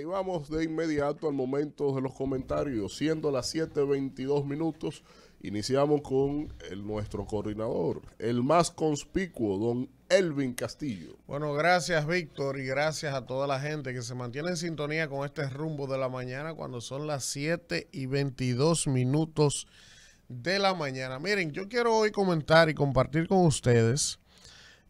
y vamos de inmediato al momento de los comentarios. Siendo las 7.22 minutos, iniciamos con nuestro coordinador, el más conspicuo, don Elvin Castillo. Bueno, gracias Víctor y gracias a toda la gente que se mantiene en sintonía con este rumbo de la mañana cuando son las 7.22 y minutos de la mañana. Miren, yo quiero hoy comentar y compartir con ustedes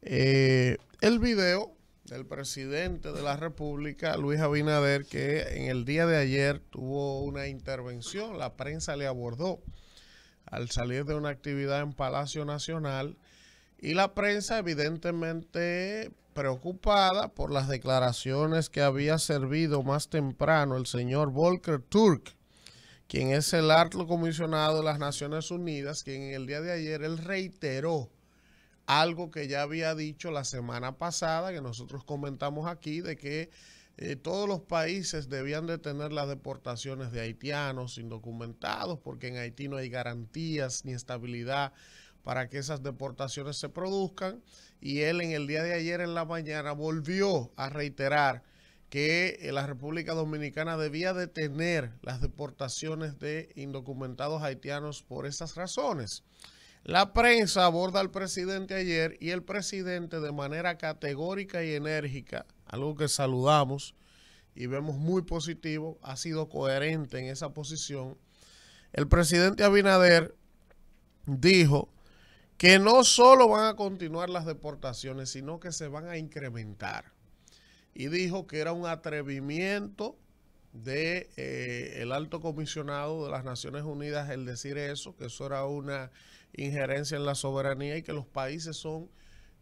eh, el video el presidente de la República, Luis Abinader, que en el día de ayer tuvo una intervención, la prensa le abordó al salir de una actividad en Palacio Nacional y la prensa evidentemente preocupada por las declaraciones que había servido más temprano el señor Volker Turk, quien es el alto comisionado de las Naciones Unidas, quien en el día de ayer él reiteró algo que ya había dicho la semana pasada, que nosotros comentamos aquí, de que eh, todos los países debían detener las deportaciones de haitianos indocumentados, porque en Haití no hay garantías ni estabilidad para que esas deportaciones se produzcan. Y él en el día de ayer en la mañana volvió a reiterar que eh, la República Dominicana debía detener las deportaciones de indocumentados haitianos por esas razones. La prensa aborda al presidente ayer y el presidente de manera categórica y enérgica, algo que saludamos y vemos muy positivo, ha sido coherente en esa posición. El presidente Abinader dijo que no solo van a continuar las deportaciones, sino que se van a incrementar. Y dijo que era un atrevimiento de eh, el alto comisionado de las Naciones Unidas el decir eso, que eso era una injerencia en la soberanía y que los países son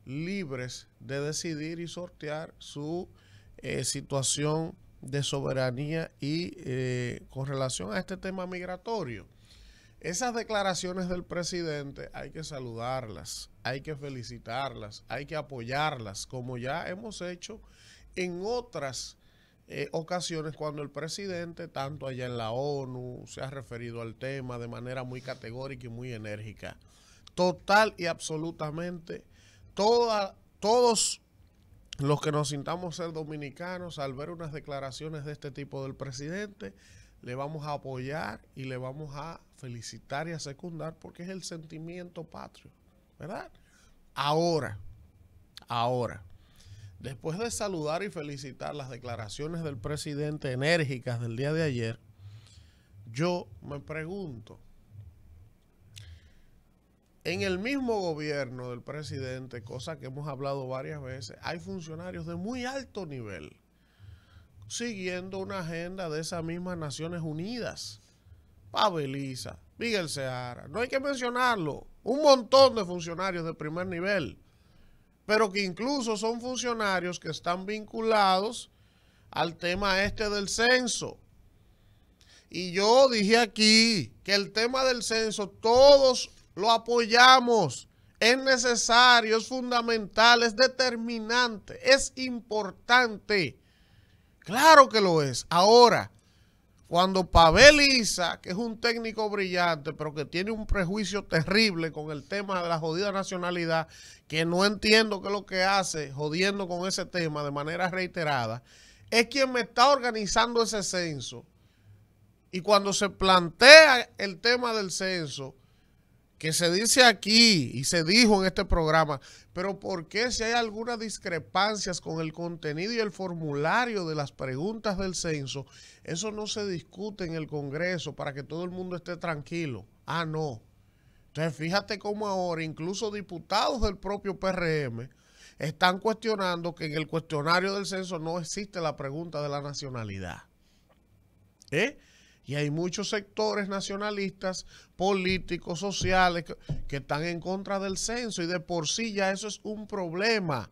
libres de decidir y sortear su eh, situación de soberanía y eh, con relación a este tema migratorio. Esas declaraciones del presidente hay que saludarlas, hay que felicitarlas, hay que apoyarlas, como ya hemos hecho en otras eh, ocasiones cuando el presidente, tanto allá en la ONU, se ha referido al tema de manera muy categórica y muy enérgica. Total y absolutamente, todos los que nos sintamos ser dominicanos, al ver unas declaraciones de este tipo del presidente, le vamos a apoyar y le vamos a felicitar y a secundar porque es el sentimiento patrio, ¿verdad? Ahora, ahora, Después de saludar y felicitar las declaraciones del presidente enérgicas del día de ayer, yo me pregunto, en el mismo gobierno del presidente, cosa que hemos hablado varias veces, hay funcionarios de muy alto nivel siguiendo una agenda de esas mismas Naciones Unidas. Pabeliza, Miguel Seara, no hay que mencionarlo, un montón de funcionarios de primer nivel pero que incluso son funcionarios que están vinculados al tema este del censo. Y yo dije aquí que el tema del censo todos lo apoyamos. Es necesario, es fundamental, es determinante, es importante. Claro que lo es. Ahora, cuando Pavel Isa, que es un técnico brillante, pero que tiene un prejuicio terrible con el tema de la jodida nacionalidad, que no entiendo qué es lo que hace jodiendo con ese tema de manera reiterada, es quien me está organizando ese censo. Y cuando se plantea el tema del censo, que se dice aquí y se dijo en este programa, pero ¿por qué si hay algunas discrepancias con el contenido y el formulario de las preguntas del censo, eso no se discute en el Congreso para que todo el mundo esté tranquilo? Ah, no. Entonces fíjate cómo ahora incluso diputados del propio PRM están cuestionando que en el cuestionario del censo no existe la pregunta de la nacionalidad. ¿Eh? Y hay muchos sectores nacionalistas, políticos, sociales, que, están en contra del censo y de por sí ya eso es un problema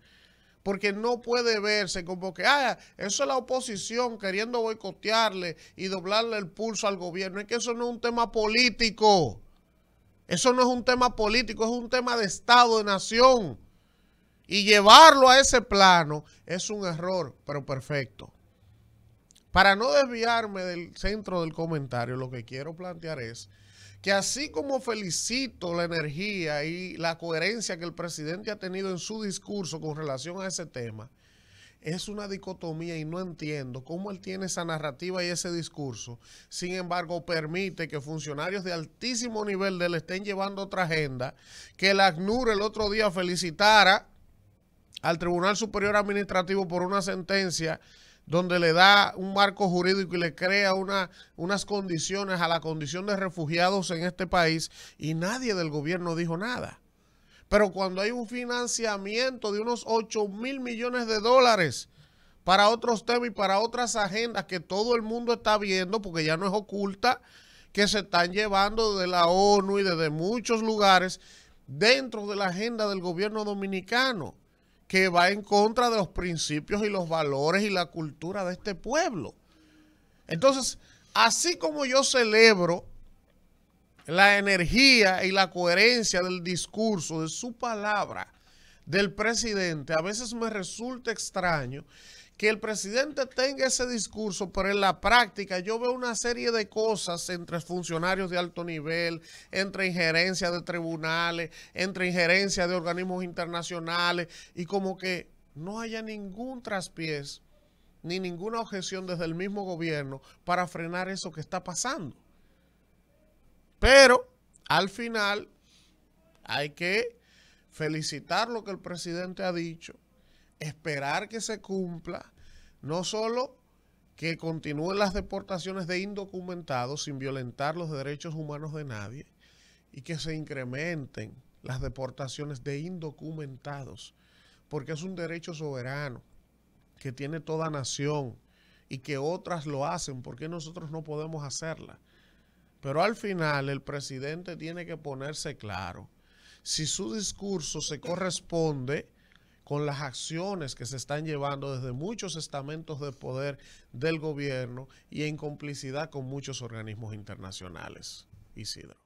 porque no puede verse como que, ah, eso es la oposición queriendo boicotearle y doblarle el pulso al gobierno. Es que eso no es un tema político. Eso no es un tema político, es un tema de Estado, de nación. Y llevarlo a ese plano es un error, pero perfecto. Para no desviarme del centro del comentario, lo que quiero plantear es que así como felicito la energía y la coherencia que el presidente ha tenido en su discurso con relación a ese tema, es una dicotomía y no entiendo cómo él tiene esa narrativa y ese discurso. Sin embargo, permite que funcionarios de altísimo nivel de estén llevando otra agenda, que el ACNUR el otro día felicitara al Tribunal Superior Administrativo por una sentencia donde le da un marco jurídico y le crea una, unas condiciones a la condición de refugiados en este país y nadie del gobierno dijo nada. Pero cuando hay un financiamiento de unos 8 mil millones de dólares para otros temas y para otras agendas que todo el mundo está viendo, porque ya no es oculta, que se están llevando de la ONU y desde muchos lugares dentro de la agenda del gobierno dominicano que va en contra de los principios y los valores y la cultura de este pueblo. Entonces, así como yo celebro la energía y la coherencia del discurso, de su palabra, del presidente, a veces me resulta extraño que el presidente tenga ese discurso, pero en la práctica yo veo una serie de cosas entre funcionarios de alto nivel, entre injerencia de tribunales, entre injerencia de organismos internacionales, y como que no haya ningún traspiés ni ninguna objeción desde el mismo gobierno para frenar eso que está pasando. Pero al final hay que felicitar lo que el presidente ha dicho, esperar que se cumpla, no solo que continúen las deportaciones de indocumentados sin violentar los derechos humanos de nadie y que se incrementen las deportaciones de indocumentados, porque es un derecho soberano que tiene toda nación y que otras lo hacen, porque nosotros no podemos hacerla? Pero al final el presidente tiene que ponerse claro si su discurso se corresponde con las acciones que se están llevando desde muchos estamentos de poder del gobierno y en complicidad con muchos organismos internacionales. Isidro.